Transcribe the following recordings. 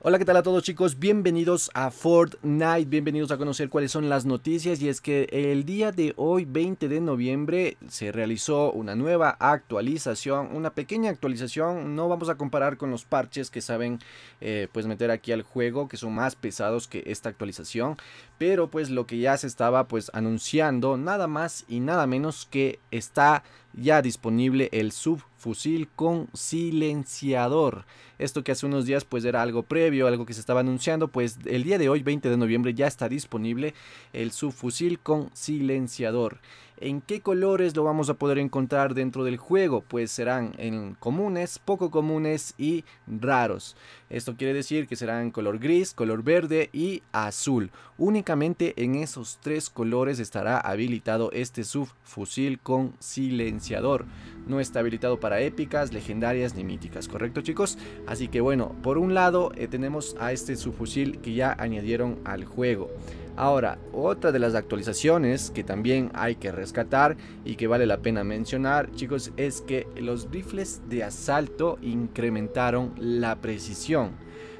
Hola, ¿qué tal a todos chicos? Bienvenidos a Fortnite, bienvenidos a conocer cuáles son las noticias y es que el día de hoy, 20 de noviembre, se realizó una nueva actualización, una pequeña actualización, no vamos a comparar con los parches que saben eh, pues meter aquí al juego, que son más pesados que esta actualización, pero pues lo que ya se estaba pues anunciando, nada más y nada menos que está ya disponible el sub fusil con silenciador. Esto que hace unos días pues era algo previo, algo que se estaba anunciando, pues el día de hoy, 20 de noviembre, ya está disponible el subfusil con silenciador. ¿En qué colores lo vamos a poder encontrar dentro del juego? Pues serán en comunes, poco comunes y raros. Esto quiere decir que serán color gris, color verde y azul. Únicamente en esos tres colores estará habilitado este subfusil con silenciador. No está habilitado para épicas, legendarias ni míticas, ¿correcto chicos? Así que bueno, por un lado eh, tenemos a este subfusil que ya añadieron al juego. Ahora, otra de las actualizaciones que también hay que rescatar y que vale la pena mencionar, chicos, es que los rifles de asalto incrementaron la precisión.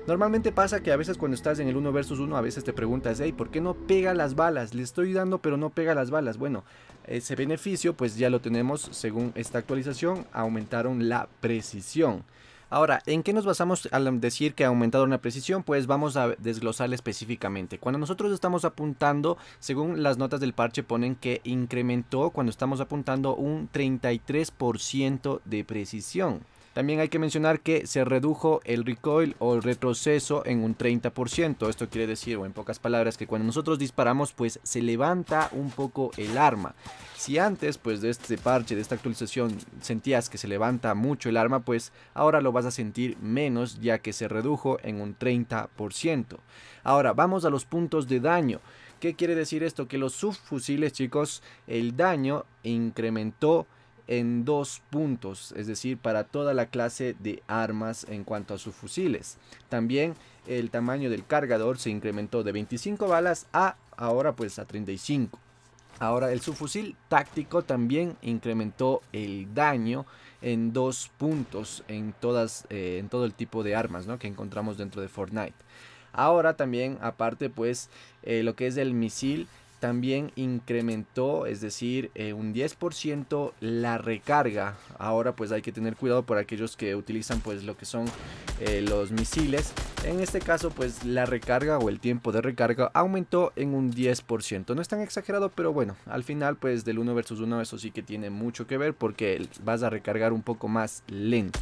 Normalmente pasa que a veces cuando estás en el 1 versus 1 a veces te preguntas, hey, ¿por qué no pega las balas? Le estoy dando pero no pega las balas. Bueno, ese beneficio pues ya lo tenemos según esta actualización, aumentaron la precisión. Ahora, ¿en qué nos basamos al decir que ha aumentado una precisión? Pues vamos a desglosar específicamente. Cuando nosotros estamos apuntando, según las notas del parche ponen que incrementó cuando estamos apuntando un 33% de precisión. También hay que mencionar que se redujo el recoil o el retroceso en un 30%. Esto quiere decir, o en pocas palabras, que cuando nosotros disparamos, pues se levanta un poco el arma. Si antes, pues de este parche, de esta actualización, sentías que se levanta mucho el arma, pues ahora lo vas a sentir menos, ya que se redujo en un 30%. Ahora, vamos a los puntos de daño. ¿Qué quiere decir esto? Que los subfusiles, chicos, el daño incrementó en dos puntos, es decir, para toda la clase de armas en cuanto a sus fusiles. También el tamaño del cargador se incrementó de 25 balas a ahora pues a 35. Ahora el subfusil táctico también incrementó el daño en dos puntos en, todas, eh, en todo el tipo de armas ¿no? que encontramos dentro de Fortnite. Ahora también aparte pues eh, lo que es el misil también incrementó, es decir, eh, un 10% la recarga. Ahora pues hay que tener cuidado por aquellos que utilizan pues lo que son eh, los misiles. En este caso pues la recarga o el tiempo de recarga aumentó en un 10%. No es tan exagerado, pero bueno, al final pues del 1 versus 1 eso sí que tiene mucho que ver porque vas a recargar un poco más lento.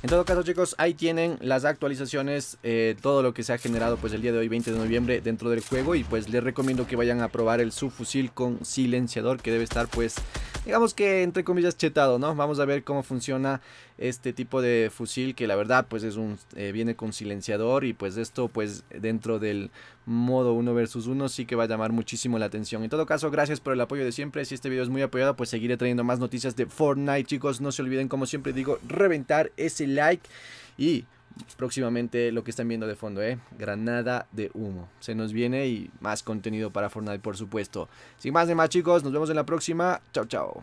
En todo caso, chicos, ahí tienen las actualizaciones, eh, todo lo que se ha generado pues el día de hoy, 20 de noviembre, dentro del juego. Y pues les recomiendo que vayan a probar el subfusil con silenciador, que debe estar pues digamos que entre comillas chetado, ¿no? Vamos a ver cómo funciona este tipo de fusil que la verdad pues es un eh, viene con silenciador y pues esto pues dentro del modo 1 versus 1 sí que va a llamar muchísimo la atención. En todo caso, gracias por el apoyo de siempre. Si este video es muy apoyado, pues seguiré trayendo más noticias de Fortnite, chicos. No se olviden, como siempre digo, reventar ese like y próximamente lo que están viendo de fondo, ¿eh? Granada de humo. Se nos viene y más contenido para Fortnite, por supuesto. Sin más de más, chicos, nos vemos en la próxima. Chao, chao.